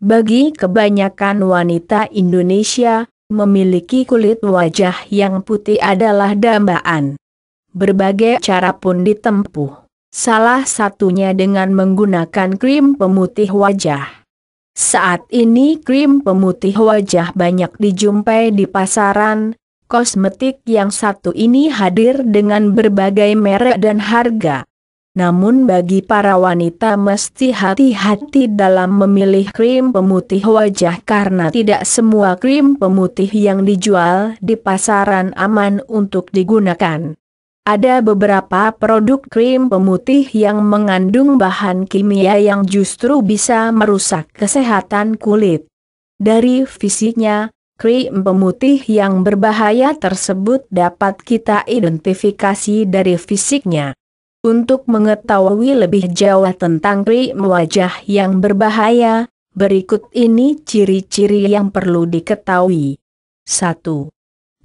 Bagi kebanyakan wanita Indonesia, memiliki kulit wajah yang putih adalah dambaan. Berbagai cara pun ditempuh, salah satunya dengan menggunakan krim pemutih wajah. Saat ini krim pemutih wajah banyak dijumpai di pasaran, kosmetik yang satu ini hadir dengan berbagai merek dan harga namun bagi para wanita mesti hati-hati dalam memilih krim pemutih wajah karena tidak semua krim pemutih yang dijual di pasaran aman untuk digunakan. Ada beberapa produk krim pemutih yang mengandung bahan kimia yang justru bisa merusak kesehatan kulit. Dari fisiknya, krim pemutih yang berbahaya tersebut dapat kita identifikasi dari fisiknya. Untuk mengetahui lebih jauh tentang krim wajah yang berbahaya, berikut ini ciri-ciri yang perlu diketahui. 1.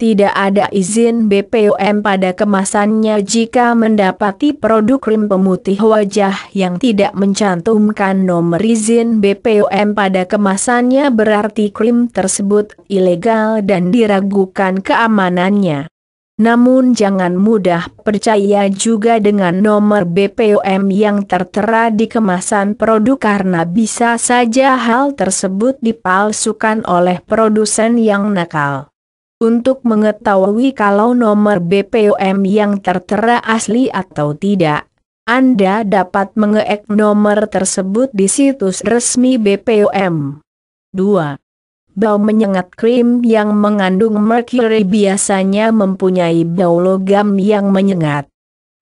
Tidak ada izin BPOM pada kemasannya jika mendapati produk krim pemutih wajah yang tidak mencantumkan nomor izin BPOM pada kemasannya berarti krim tersebut ilegal dan diragukan keamanannya. Namun jangan mudah percaya juga dengan nomor BPOM yang tertera di kemasan produk karena bisa saja hal tersebut dipalsukan oleh produsen yang nakal. Untuk mengetahui kalau nomor BPOM yang tertera asli atau tidak, Anda dapat mengeek nomor tersebut di situs resmi BPOM. 2. Bau menyengat krim yang mengandung merkuri biasanya mempunyai bau logam yang menyengat.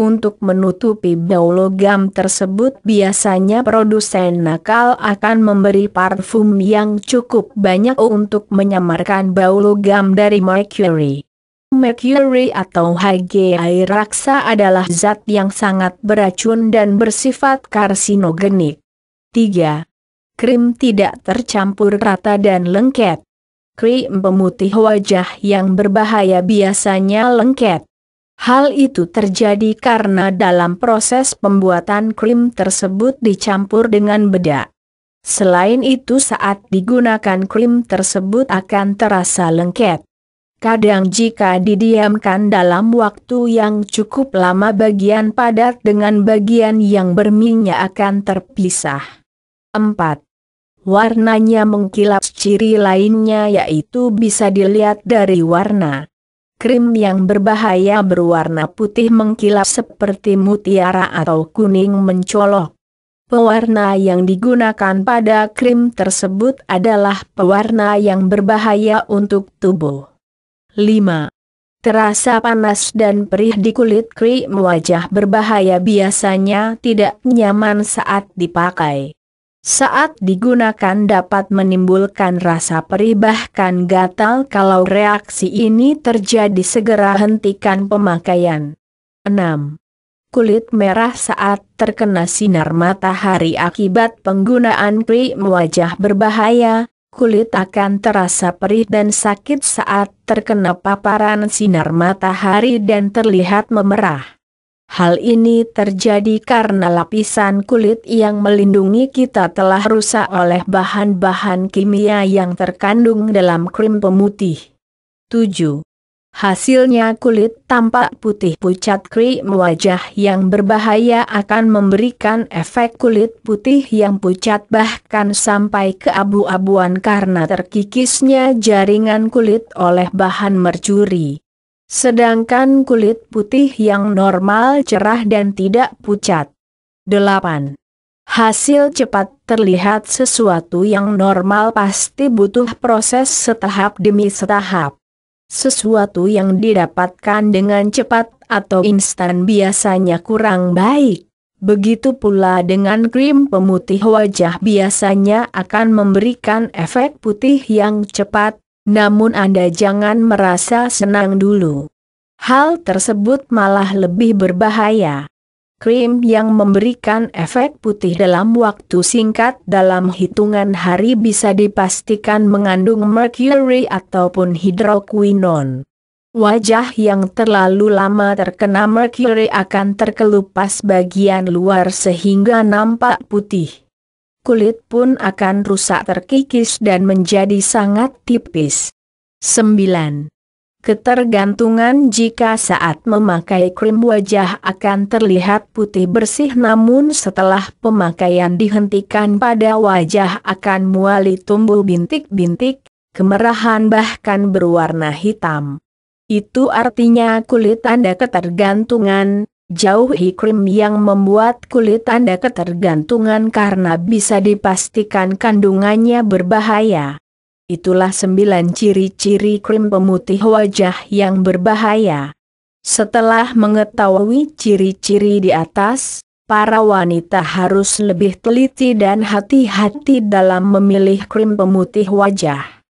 Untuk menutupi bau logam tersebut biasanya produsen nakal akan memberi parfum yang cukup banyak untuk menyamarkan bau logam dari mercury. Mercury atau Hg air raksa adalah zat yang sangat beracun dan bersifat karsinogenik. 3 krim tidak tercampur rata dan lengket. Krim pemutih wajah yang berbahaya biasanya lengket. Hal itu terjadi karena dalam proses pembuatan krim tersebut dicampur dengan bedak. Selain itu saat digunakan krim tersebut akan terasa lengket. Kadang jika didiamkan dalam waktu yang cukup lama bagian padat dengan bagian yang berminyak akan terpisah. 4 warnanya mengkilap ciri lainnya yaitu bisa dilihat dari warna. Krim yang berbahaya berwarna putih mengkilap seperti mutiara atau kuning mencolok. Pewarna yang digunakan pada krim tersebut adalah pewarna yang berbahaya untuk tubuh. 5. Terasa panas dan perih di kulit krim wajah berbahaya biasanya tidak nyaman saat dipakai saat digunakan dapat menimbulkan rasa perih bahkan gatal kalau reaksi ini terjadi segera hentikan pemakaian. 6. Kulit merah saat terkena sinar matahari akibat penggunaan krim wajah berbahaya, kulit akan terasa perih dan sakit saat terkena paparan sinar matahari dan terlihat memerah. Hal ini terjadi karena lapisan kulit yang melindungi kita telah rusak oleh bahan-bahan kimia yang terkandung dalam krim pemutih. 7. Hasilnya kulit tampak putih pucat krim wajah yang berbahaya akan memberikan efek kulit putih yang pucat bahkan sampai ke abu-abuan karena terkikisnya jaringan kulit oleh bahan mercuri. Sedangkan kulit putih yang normal cerah dan tidak pucat. 8. Hasil cepat terlihat sesuatu yang normal pasti butuh proses setahap demi setahap. Sesuatu yang didapatkan dengan cepat atau instan biasanya kurang baik. Begitu pula dengan krim pemutih wajah biasanya akan memberikan efek putih yang cepat, namun Anda jangan merasa senang dulu. Hal tersebut malah lebih berbahaya. Krim yang memberikan efek putih dalam waktu singkat dalam hitungan hari bisa dipastikan mengandung mercury ataupun hidroquinon. Wajah yang terlalu lama terkena mercury akan terkelupas bagian luar sehingga nampak putih kulit pun akan rusak terkikis dan menjadi sangat tipis. 9. Ketergantungan jika saat memakai krim wajah akan terlihat putih bersih namun setelah pemakaian dihentikan pada wajah akan muali tumbuh bintik-bintik, kemerahan bahkan berwarna hitam. Itu artinya kulit Anda ketergantungan, Jauhi krim yang membuat kulit Anda ketergantungan karena bisa dipastikan kandungannya berbahaya. Itulah sembilan ciri-ciri krim pemutih wajah yang berbahaya. Setelah mengetahui ciri-ciri di atas, para wanita harus lebih teliti dan hati-hati dalam memilih krim pemutih wajah.